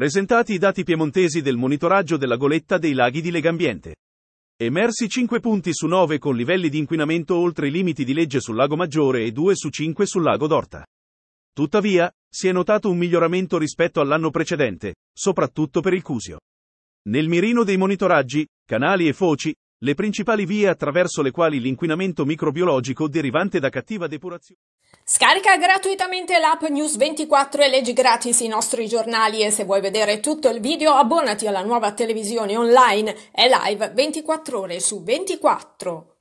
Presentati i dati piemontesi del monitoraggio della goletta dei laghi di Legambiente. Emersi 5 punti su 9 con livelli di inquinamento oltre i limiti di legge sul lago Maggiore e 2 su 5 sul lago d'Orta. Tuttavia, si è notato un miglioramento rispetto all'anno precedente, soprattutto per il Cusio. Nel mirino dei monitoraggi, canali e foci, le principali vie attraverso le quali l'inquinamento microbiologico derivante da cattiva depurazione. Scarica gratuitamente l'app News24 e leggi gratis i nostri giornali e se vuoi vedere tutto il video abbonati alla nuova televisione online e live 24 ore su 24.